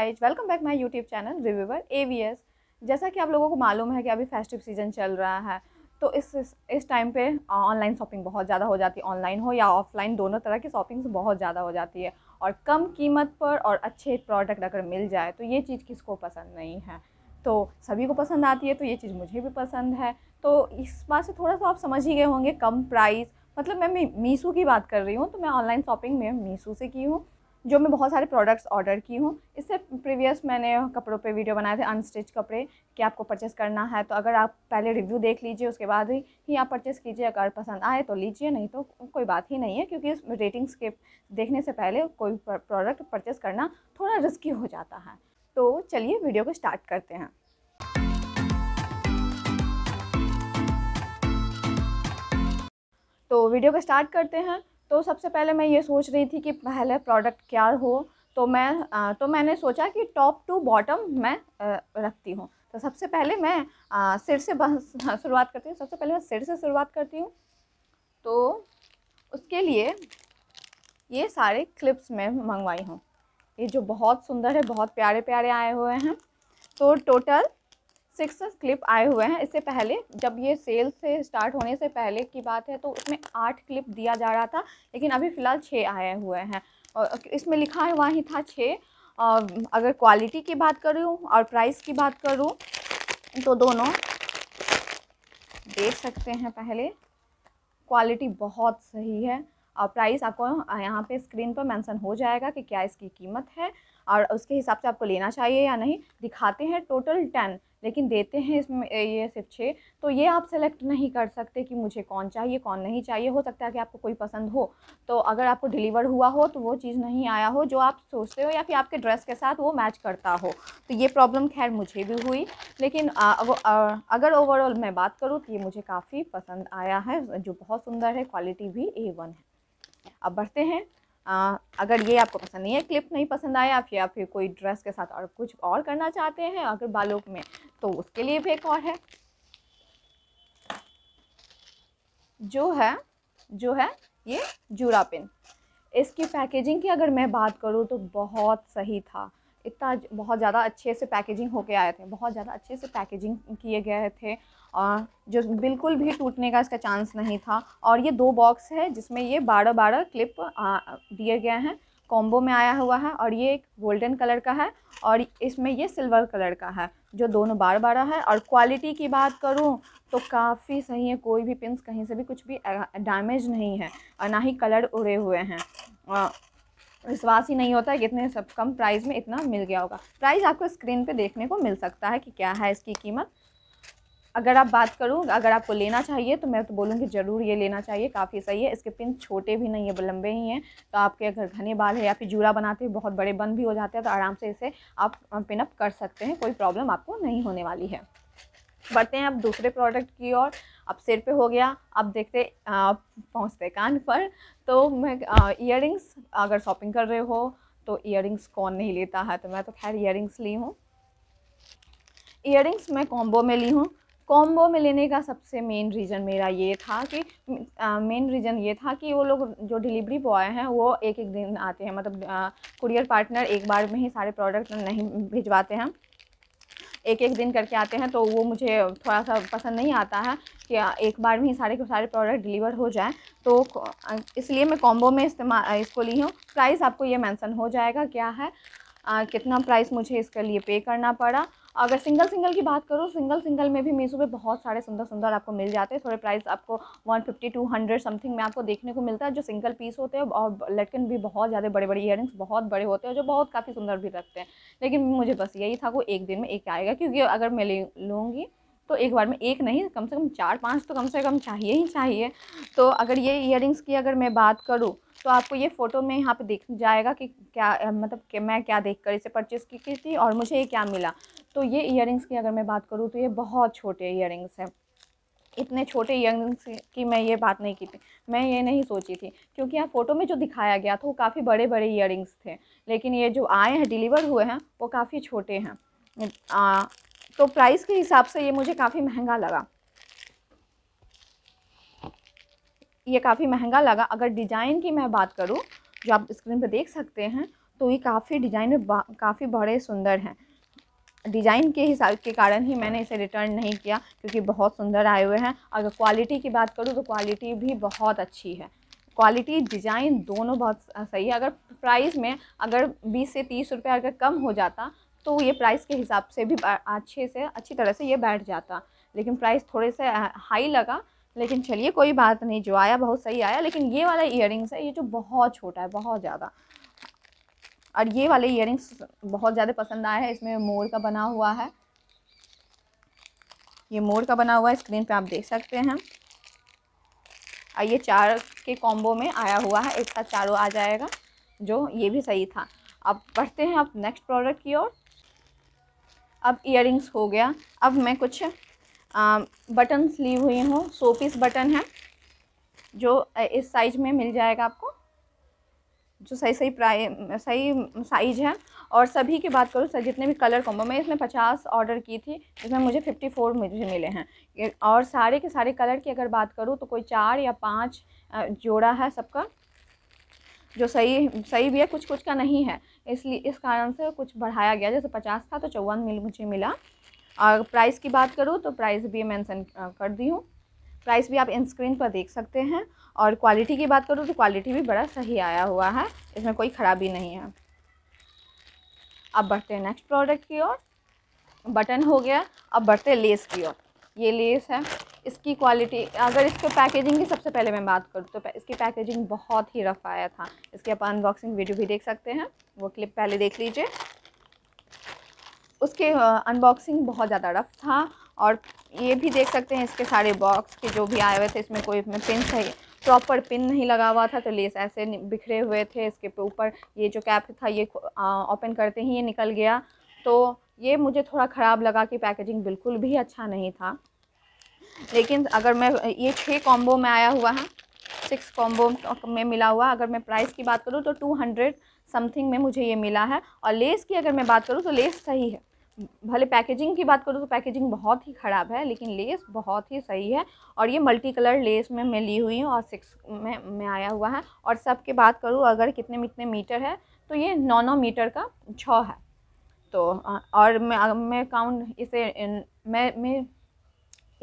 guys welcome back my YouTube channel reviewer S जैसा कि आप लोगों को मालूम है कि अभी फेस्टिव सीजन चल रहा है तो इस इस टाइम पे ऑनलाइन शॉपिंग बहुत ज़्यादा हो जाती है ऑनलाइन हो या ऑफलाइन दोनों तरह की शॉपिंग्स बहुत ज़्यादा हो जाती है और कम कीमत पर और अच्छे प्रोडक्ट अगर मिल जाए तो ये चीज़ किसको पसंद नहीं है तो सभी को पसंद आती है तो ये चीज़ मुझे भी पसंद है तो इस बात से थोड़ा सा आप समझ ही गए होंगे कम प्राइस मतलब मैं मीशो की बात कर रही हूँ तो मैं ऑनलाइन शॉपिंग में मीशो से की हूँ जो मैं बहुत सारे प्रोडक्ट्स ऑर्डर की हूँ इससे प्रीवियस मैंने कपड़ों पे वीडियो बनाए थे अनस्टिच कपड़े कि आपको परचेस करना है तो अगर आप पहले रिव्यू देख लीजिए उसके बाद ही ही आप परचेस कीजिए अगर पसंद आए तो लीजिए नहीं तो कोई बात ही नहीं है क्योंकि इस रेटिंग्स के देखने से पहले कोई प्रोडक्ट परचेस करना थोड़ा रिस्की हो जाता है तो चलिए वीडियो को स्टार्ट करते हैं तो वीडियो को स्टार्ट करते हैं तो सबसे पहले मैं ये सोच रही थी कि पहले प्रोडक्ट क्या हो तो मैं आ, तो मैंने सोचा कि टॉप टू बॉटम मैं आ, रखती हूँ तो सबसे पहले मैं आ, सिर से शुरुआत करती हूँ सबसे पहले मैं सिर से शुरुआत करती हूँ तो उसके लिए ये सारे क्लिप्स मैं मंगवाई हूँ ये जो बहुत सुंदर है बहुत प्यारे प्यारे आए हुए हैं तो टोटल सिक्स क्लिप आए हुए हैं इससे पहले जब ये सेल से स्टार्ट होने से पहले की बात है तो उसमें आठ क्लिप दिया जा रहा था लेकिन अभी फ़िलहाल छः आए हुए हैं और इसमें लिखा हुआ ही था छः अगर क्वालिटी की बात करूँ और प्राइस की बात करूँ तो दोनों देख सकते हैं पहले क्वालिटी बहुत सही है और प्राइस आपको यहाँ पे स्क्रीन पर मेंशन हो जाएगा कि क्या इसकी कीमत है और उसके हिसाब से आपको लेना चाहिए या नहीं दिखाते हैं टोटल टेन लेकिन देते हैं इसमें ये सिर्फ छः तो ये आप सेलेक्ट नहीं कर सकते कि मुझे कौन चाहिए कौन नहीं चाहिए हो सकता है कि आपको कोई पसंद हो तो अगर आपको डिलीवर हुआ हो तो वो चीज़ नहीं आया हो जो आप सोचते हो या फिर आपके ड्रेस के साथ वो मैच करता हो तो ये प्रॉब्लम खैर मुझे भी हुई लेकिन अगर ओवरऑल मैं बात करूँ तो ये मुझे काफ़ी पसंद आया है जो बहुत सुंदर है क्वालिटी भी ए वन है अब बढ़ते हैं आ, अगर ये आपको पसंद नहीं है क्लिप नहीं पसंद आया आप या फिर कोई ड्रेस के साथ और कुछ और करना चाहते हैं अगर बालों में तो उसके लिए भी एक और है जो है जो है ये जूरा पिन इसकी पैकेजिंग की अगर मैं बात करूँ तो बहुत सही था इतना बहुत ज़्यादा अच्छे से पैकेजिंग होके आए थे बहुत ज़्यादा अच्छे से पैकेजिंग किए गए थे और जो बिल्कुल भी टूटने का इसका चांस नहीं था और ये दो बॉक्स है जिसमें ये बारह बारह क्लिप दिए गए हैं कॉम्बो में आया हुआ है और ये एक गोल्डन कलर का है और इसमें ये सिल्वर कलर का है जो दोनों बार बारह है और क्वालिटी की बात करूँ तो काफ़ी सही है कोई भी पिंस कहीं से भी कुछ भी डैमेज नहीं है और ना ही कलर उड़े हुए हैं विश्वास ही नहीं होता है कि इतने सब कम प्राइस में इतना मिल गया होगा प्राइस आपको स्क्रीन पे देखने को मिल सकता है कि क्या है इसकी कीमत अगर आप बात करूँ अगर आपको लेना चाहिए तो मैं तो बोलूँगी ज़रूर ये लेना चाहिए काफ़ी सही है इसके पिन छोटे भी नहीं है लंबे ही हैं तो आपके अगर घने बाल है या फिर जूड़ा बनाते हुए बहुत बड़े बंद भी हो जाते हैं तो आराम से इसे आप पिनअप कर सकते हैं कोई प्रॉब्लम आपको नहीं होने वाली है बढ़ते हैं अब दूसरे प्रोडक्ट की ओर अब सिर पे हो गया अब देखते पहुँचते कान पर तो मैं इयर अगर शॉपिंग कर रहे हो तो इयर कौन नहीं लेता है तो मैं तो खैर इयर ली हूँ इयर मैं कॉम्बो में ली हूँ कॉम्बो में लेने का सबसे मेन रीज़न मेरा ये था कि मेन रीज़न ये था कि वो लोग जो डिलीवरी बॉय हैं वो एक एक दिन आते हैं मतलब कुरियर पार्टनर एक बार में ही सारे प्रोडक्ट नहीं भिजवाते हैं एक एक दिन करके आते हैं तो वो मुझे थोड़ा सा पसंद नहीं आता है कि एक बार में ही सारे के सारे प्रोडक्ट डिलीवर हो जाए तो इसलिए मैं कॉम्बो में इस्तेमाल इसको ली हूँ प्राइस आपको ये मैंसन हो जाएगा क्या है आ, कितना प्राइस मुझे इसके लिए पे करना पड़ा अगर सिंगल सिंगल की बात करूँ सिंगल सिंगल में भी मीशो पे बहुत सारे सुंदर सुंदर आपको मिल जाते हैं थोड़े प्राइस आपको one fifty two hundred something में आपको देखने को मिलता है जो सिंगल पीस होते हैं और लटकन भी बहुत ज़्यादा बड़े बड़े इयर बहुत बड़े होते हैं जो बहुत काफ़ी सुंदर भी लगते हैं लेकिन मुझे बस यही था वो एक दिन में एक आएगा क्योंकि अगर मैं ले लूँगी तो एक बार में एक नहीं कम से कम चार पाँच तो कम से कम चाहिए ही चाहिए तो अगर ये इयर की अगर मैं बात करूँ तो आपको ये फ़ोटो में यहाँ पे देख जाएगा कि क्या मतलब कि मैं क्या देखकर इसे परचेज़ की, की थी और मुझे ये क्या मिला तो ये इयर की अगर मैं बात करूँ तो ये बहुत छोटे इयर हैं इतने छोटे यंग्स की मैं ये बात नहीं की थी मैं ये नहीं सोची थी क्योंकि यहाँ फ़ोटो में जो दिखाया गया था वो काफ़ी बड़े बड़े इयर थे लेकिन ये जो आए हैं डिलीवर हुए हैं वो काफ़ी छोटे हैं तो प्राइस के हिसाब से ये मुझे काफ़ी महंगा लगा ये काफ़ी महंगा लगा अगर डिज़ाइन की मैं बात करूँ जो आप स्क्रीन पर देख सकते हैं तो ये काफ़ी डिज़ाइन में काफ़ी बड़े सुंदर हैं डिज़ाइन के हिसाब के कारण ही मैंने इसे रिटर्न नहीं किया क्योंकि बहुत सुंदर आए हुए हैं अगर क्वालिटी की बात करूँ तो क्वालिटी भी बहुत अच्छी है क्वालिटी डिज़ाइन दोनों बहुत सही है अगर प्राइस में अगर 20 से 30 रुपये अगर कम हो जाता तो ये प्राइस के हिसाब से भी अच्छे से अच्छी तरह से ये बैठ जाता लेकिन प्राइस थोड़े से हाई लगा लेकिन चलिए कोई बात नहीं जो आया बहुत सही आया लेकिन ये वाला इयर है ये जो बहुत छोटा है बहुत ज़्यादा और ये वाले इयर बहुत ज़्यादा पसंद आया है इसमें मोर का बना हुआ है ये मोर का बना हुआ है स्क्रीन पे आप देख सकते हैं और ये चार के कॉम्बो में आया हुआ है एक साथ चारों आ जाएगा जो ये भी सही था अब बढ़ते हैं आप नेक्स्ट प्रोडक्ट की ओर अब इयर हो गया अब मैं कुछ बटन्स बटन ली हुई हूँ सो पीस बटन है जो इस साइज में मिल जाएगा आपको जो सही सही प्राइ सही साइज है और सभी की बात करूँ सर जितने भी कलर कॉम्बो मैं इसमें पचास ऑर्डर की थी जिसमें मुझे फिफ्टी फोर मुझे मिले हैं और सारे के सारे कलर की अगर बात करूँ तो कोई चार या पाँच जोड़ा है सबका जो सही सही भी है कुछ कुछ का नहीं है इसलिए इस कारण से कुछ बढ़ाया गया जैसे पचास था तो चौवन मिल मुझे मिला और प्राइस की बात करूँ तो प्राइस भी मैंसन कर दी हूँ प्राइस भी आप इन स्क्रीन पर देख सकते हैं और क्वालिटी की बात करूँ तो क्वालिटी भी बड़ा सही आया हुआ है इसमें कोई ख़राबी नहीं है अब बढ़ते हैं नेक्स्ट प्रोडक्ट की ओर बटन हो गया अब बढ़ते लेस की ओर ये लेस है इसकी क्वालिटी अगर इसके पैकेजिंग की सबसे पहले मैं बात करूँ तो इसकी पैकेजिंग बहुत ही रफ़ आया था इसकी आप अनबॉक्सिंग वीडियो भी देख सकते हैं वो क्लिप पहले देख लीजिए उसके अनबॉक्सिंग बहुत ज़्यादा रफ था और ये भी देख सकते हैं इसके सारे बॉक्स के जो भी आए हुए थे इसमें कोई इसमें पिन सही प्रॉपर पिन नहीं लगा हुआ था तो लेस ऐसे बिखरे हुए थे इसके ऊपर ये जो कैप था ये ओपन करते ही ये निकल गया तो ये मुझे थोड़ा ख़राब लगा कि पैकेजिंग बिल्कुल भी अच्छा नहीं था लेकिन अगर मैं ये छः कॉम्बो में आया हुआ है सिक्स कॉम्बो में मिला हुआ अगर मैं प्राइस की बात करूँ तो टू हंड्रेड समथिंग में मुझे ये मिला है और लेस की अगर मैं बात करूँ तो लेस सही है भले पैकेजिंग की बात करूँ तो पैकेजिंग बहुत ही ख़राब है लेकिन लेस बहुत ही सही है और ये मल्टी कलर लेस में मैं ली हुई हूँ और सिक्स में मैं आया हुआ है और सब के बात करूँ अगर कितने इतने मीटर है तो ये नौ नौ मीटर का छः है तो और मैं मैं काउंट इसे मैं मैं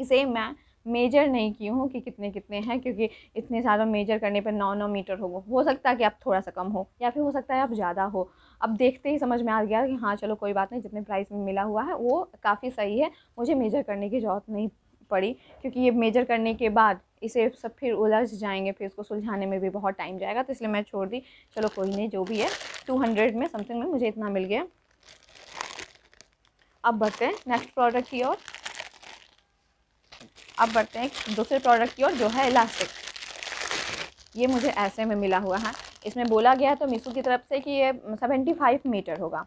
इसे मैं मेजर नहीं की हूँ कि कितने कितने हैं क्योंकि इतने ज़्यादा मेजर करने पर नौ नौ मीटर हो हो सकता है कि आप थोड़ा सा कम हो या फिर हो सकता है आप ज़्यादा हो अब देखते ही समझ में आ गया कि हाँ चलो कोई बात नहीं जितने प्राइस में मिला हुआ है वो काफ़ी सही है मुझे मेजर करने की ज़रूरत नहीं पड़ी क्योंकि ये मेजर करने के बाद इसे सब फिर उलझ जाएंगे फिर इसको सुलझाने में भी बहुत टाइम जाएगा तो इसलिए मैं छोड़ दी चलो कोई नहीं जो भी है टू हंड्रेड में समथिंग में मुझे इतना मिल गया अब बढ़ते हैं नेक्स्ट प्रोडक्ट की ओर अब बढ़ते हैं दूसरे प्रोडक्ट की ओर जो है इलास्टिक ये मुझे ऐसे में मिला हुआ है इसमें बोला गया तो मीसू की तरफ से कि ये सेवेंटी फाइव मीटर होगा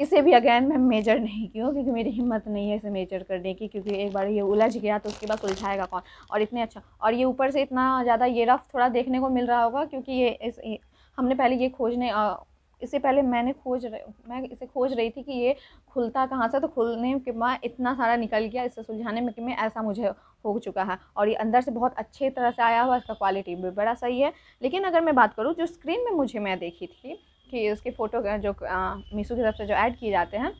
इसे भी अगेन मैं मेजर नहीं क्यों क्योंकि मेरी हिम्मत नहीं है इसे मेजर करने की क्योंकि एक बार ये उलझ गया तो उसके बाद उलझाएगा कौन और इतने अच्छा और ये ऊपर से इतना ज़्यादा ये रफ थोड़ा देखने को मिल रहा होगा क्योंकि ये इस, हमने पहले ये खोजने इससे पहले मैंने खोज मैं इसे खोज रही थी कि ये खुलता कहाँ से तो खुलने के बाद इतना सारा निकल गया इसे सुलझाने में कि मैं ऐसा मुझे हो चुका है और ये अंदर से बहुत अच्छे तरह से आया हुआ इसका क्वालिटी भी बड़ा सही है लेकिन अगर मैं बात करूँ जो स्क्रीन में मुझे मैं देखी थी कि उसके फ़ोटो जो मीशो की तरफ से जो ऐड किए जाते हैं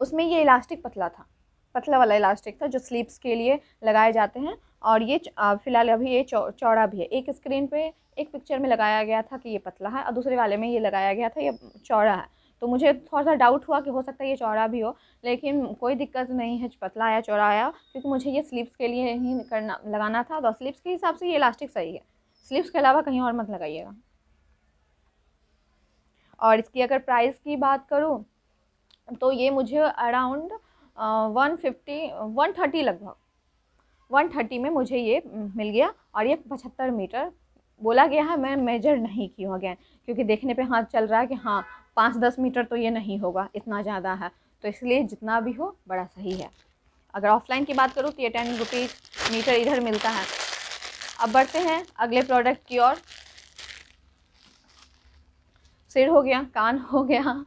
उसमें ये इलास्टिक पतला था पतला वाला इलास्टिक था जो स्लीप्स के लिए लगाए जाते हैं और ये फ़िलहाल अभी ये चौ, चौड़ा भी है एक स्क्रीन पे एक पिक्चर में लगाया गया था कि ये पतला है और दूसरे वाले में ये लगाया गया था ये चौड़ा है तो मुझे थोड़ा सा डाउट हुआ कि हो सकता है ये चौड़ा भी हो लेकिन कोई दिक्कत नहीं है पतला आया चौड़ा आया क्योंकि मुझे ये स्लीप्स के लिए ही करना लगाना था और तो स्लीप्स के हिसाब से ये इलास्टिक सही है स्लीप्स के अलावा कहीं और मत लगाइएगा और इसकी अगर प्राइस की बात करूँ तो ये मुझे around one fifty one thirty लगभग वन थर्टी में मुझे ये मिल गया और ये पचहत्तर मीटर बोला गया है मैं मेजर नहीं की हूँ अगैन क्योंकि देखने पे हाथ चल रहा है कि हाँ पाँच दस मीटर तो ये नहीं होगा इतना ज़्यादा है तो इसलिए जितना भी हो बड़ा सही है अगर ऑफलाइन की बात करूँ तो ये टेन रुपीज़ मीटर इधर मिलता है अब बढ़ते हैं अगले प्रोडक्ट की ओर सिर हो गया कान हो गया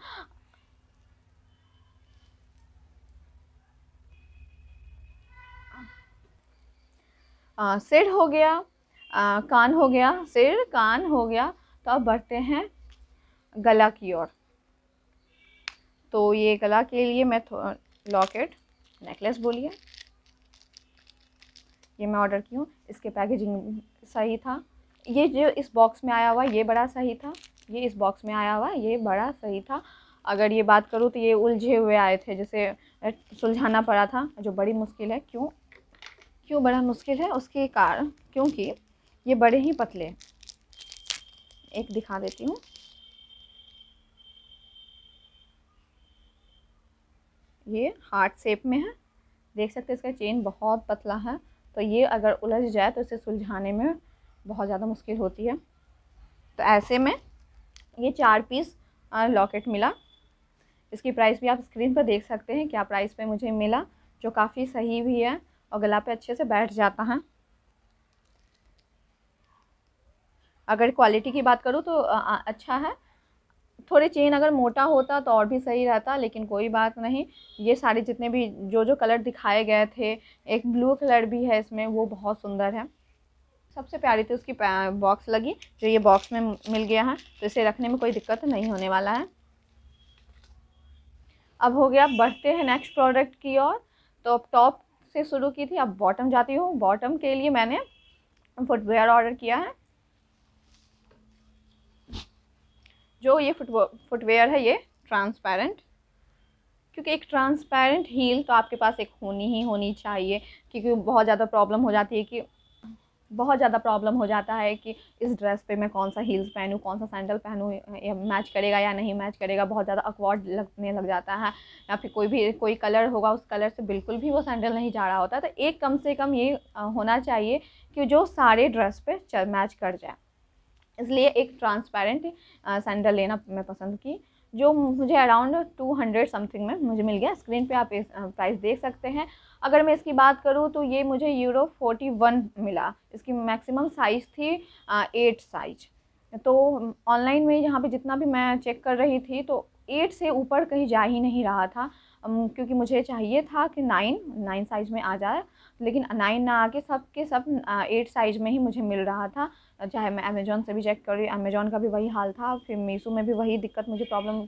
सिर हो गया आ, कान हो गया सिर कान हो गया तो अब बढ़ते हैं गला की ओर तो ये गला के लिए मैं लॉकेट नेकलेस बोलिए ये मैं ऑर्डर की हूँ इसके पैकेजिंग सही था ये जो इस बॉक्स में आया हुआ ये बड़ा सही था ये इस बॉक्स में आया हुआ ये बड़ा सही था अगर ये बात करूँ तो ये उलझे हुए आए थे जैसे सुलझाना पड़ा था जो बड़ी मुश्किल है क्यों क्यों बड़ा मुश्किल है उसके कारण क्योंकि ये बड़े ही पतले एक दिखा देती हूँ ये हार्ट शेप में है देख सकते हैं इसका चेन बहुत पतला है तो ये अगर उलझ जाए तो इसे सुलझाने में बहुत ज़्यादा मुश्किल होती है तो ऐसे में ये चार पीस लॉकेट मिला इसकी प्राइस भी आप स्क्रीन पर देख सकते हैं क्या प्राइस पे मुझे मिला जो काफ़ी सही भी है और गला पे अच्छे से बैठ जाता है अगर क्वालिटी की बात करूँ तो अच्छा है थोड़े चेन अगर मोटा होता तो और भी सही रहता लेकिन कोई बात नहीं ये सारे जितने भी जो जो कलर दिखाए गए थे एक ब्लू कलर भी है इसमें वो बहुत सुंदर है सबसे प्यारी थी उसकी बॉक्स लगी जो ये बॉक्स में मिल गया है तो इसे रखने में कोई दिक्कत नहीं होने वाला है अब हो गया बढ़ते हैं नेक्स्ट प्रोडक्ट की ओर तो अब टॉप से शुरू की थी अब बॉटम जाती हूँ बॉटम के लिए मैंने फुटवेयर ऑर्डर किया है जो ये फुटवेयर है ये ट्रांसपेरेंट क्योंकि एक ट्रांसपेरेंट हील तो आपके पास एक होनी ही होनी चाहिए क्योंकि बहुत ज़्यादा प्रॉब्लम हो जाती है कि बहुत ज़्यादा प्रॉब्लम हो जाता है कि इस ड्रेस पे मैं कौन सा हील्स पहनूँ कौन सा सैंडल पहनूँ या मैच करेगा या नहीं मैच करेगा बहुत ज़्यादा अकवर्ड लगने लग जाता है या फिर कोई भी कोई कलर होगा उस कलर से बिल्कुल भी वो सैंडल नहीं जा रहा होता तो एक कम से कम ये होना चाहिए कि जो सारे ड्रेस पर मैच कर जाए इसलिए एक ट्रांसपेरेंट सैंडल लेना मैं पसंद की जो मुझे अराउंड टू हंड्रेड समथिंग में मुझे मिल गया स्क्रीन पे आप प्राइस देख सकते हैं अगर मैं इसकी बात करूँ तो ये मुझे यूरो फोर्टी वन मिला इसकी मैक्सिमम साइज़ थी एट साइज तो ऑनलाइन में यहाँ पे जितना भी मैं चेक कर रही थी तो एट से ऊपर कहीं जा ही नहीं रहा था क्योंकि मुझे चाहिए था कि नाइन नाइन साइज़ में आ जाए लेकिन नाइन ना आके सब के सब एट साइज़ में ही मुझे मिल रहा था चाहे मैं अमेज़ोन से भी चेक कर रही अमेज़ोन का भी वही हाल था फिर मीशो में भी वही दिक्कत मुझे प्रॉब्लम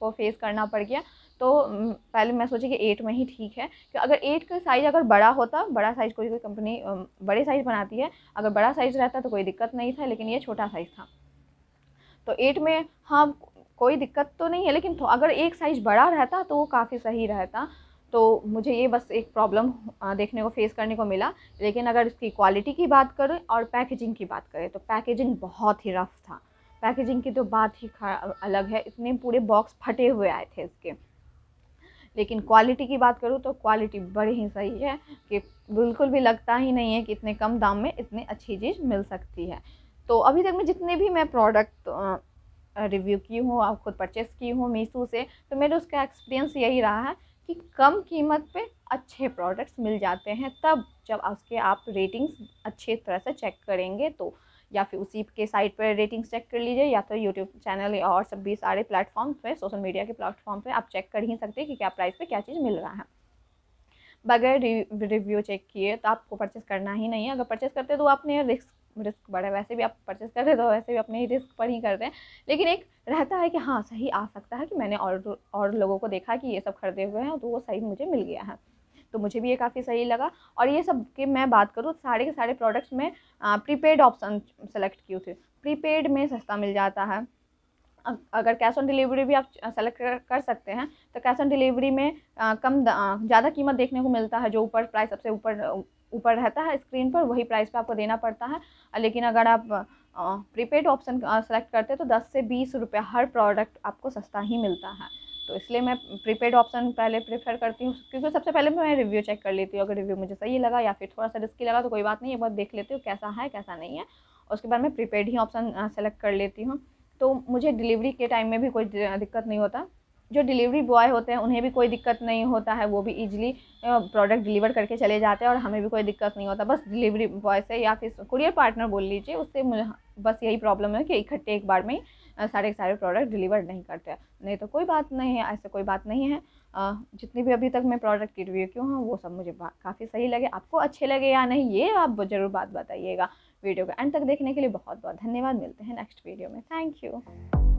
को फेस करना पड़ गया तो पहले मैं सोची कि एट में ही ठीक है कि अगर एट का साइज़ अगर बड़ा होता बड़ा साइज़ कोई कोई कंपनी बड़े साइज़ बनाती है अगर बड़ा साइज़ रहता तो कोई दिक्कत नहीं था लेकिन ये छोटा साइज़ था तो एट में हाँ कोई दिक्कत तो नहीं है लेकिन तो अगर एक साइज़ बड़ा रहता तो वो काफ़ी सही रहता तो मुझे ये बस एक प्रॉब्लम देखने को फेस करने को मिला लेकिन अगर इसकी क्वालिटी की बात करें और पैकेजिंग की बात करें तो पैकेजिंग बहुत ही रफ़ था पैकेजिंग की तो बात ही अलग है इतने पूरे बॉक्स फटे हुए आए थे इसके लेकिन क्वालिटी की बात करूँ तो क्वालिटी बड़ी ही सही है कि बिल्कुल भी लगता ही नहीं है कि इतने कम दाम में इतनी अच्छी चीज़ मिल सकती है तो अभी तक मैं जितने भी मैं प्रोडक्ट रिव्यू की हूँ और ख़ुद परचेस की हूँ मीसो से तो मेरे उसका एक्सपीरियंस यही रहा है कि कम कीमत पे अच्छे प्रोडक्ट्स मिल जाते हैं तब जब उसके आप रेटिंग्स अच्छे तरह से चेक करेंगे तो या फिर उसी के साइट पर रेटिंग्स चेक कर लीजिए या तो यूट्यूब चैनल और सब भी सारे प्लेटफॉर्म पे सोशल मीडिया के प्लेटफॉर्म पे आप चेक कर ही सकते हैं कि क्या प्राइस पे क्या चीज़ मिल रहा है बगैर रिव्यू चेक किए तो आपको परचेस करना ही नहीं है अगर परचेस करते तो आपने रिस्क रिस्क बढ़े वैसे भी आप परचेस करते तो वैसे भी अपने रिस्क पर ही करते हैं लेकिन एक रहता है कि हाँ सही आ सकता है कि मैंने और और लोगों को देखा कि ये सब खरीदे हुए हैं तो वो सही मुझे मिल गया है तो मुझे भी ये काफ़ी सही लगा और ये सब के मैं बात करूँ सारे के सारे प्रोडक्ट्स में प्रीपेड ऑप्शन सेलेक्ट किए थे प्रीपेड में सस्ता मिल जाता है अगर कैश ऑन डिलीवरी भी आप सेलेक्ट कर सकते हैं तो कैश ऑन डिलीवरी में कम ज़्यादा कीमत देखने को मिलता है जो ऊपर प्राइस सबसे ऊपर ऊपर रहता है स्क्रीन पर वही प्राइस पे आपको देना पड़ता है लेकिन अगर आप प्रीपेड ऑप्शन सेलेक्ट करते हैं तो 10 से बीस रुपये हर प्रोडक्ट आपको सस्ता ही मिलता है तो इसलिए मैं प्रीपेड ऑप्शन पहले प्रेफर करती हूँ क्योंकि सबसे पहले मैं रिव्यू चेक कर लेती हूँ अगर रिव्यू मुझे सही लगा या फिर थोड़ा सा रिस्की लगा तो कोई बात नहीं एक बार देख लेती हूँ कैसा है कैसा नहीं है उसके बाद मैं प्रीपेड ही ऑप्शन सेलेक्ट कर लेती हूँ तो मुझे डिलीवरी के टाइम में भी कोई दिक्कत नहीं होता जो डिलीवरी बॉय होते हैं उन्हें भी कोई दिक्कत नहीं होता है वो भी इजीली प्रोडक्ट डिलीवर करके चले जाते हैं और हमें भी कोई दिक्कत नहीं होता बस डिलीवरी बॉय से या फिर कुरियर पार्टनर बोल लीजिए उससे मुझे बस यही प्रॉब्लम है कि इकट्ठे एक बार में सारे सारे प्रोडक्ट डिलीवर नहीं करते नहीं तो कोई बात नहीं है ऐसा कोई बात नहीं है जितनी भी अभी तक मैं प्रोडक्ट की रिव्यू क्यों हूँ वो सब मुझे काफ़ी सही लगे आपको अच्छे लगे या नहीं ये आप ज़रूर बात बताइएगा वीडियो को एंड तक देखने के लिए बहुत बहुत धन्यवाद मिलते हैं नेक्स्ट वीडियो में थैंक यू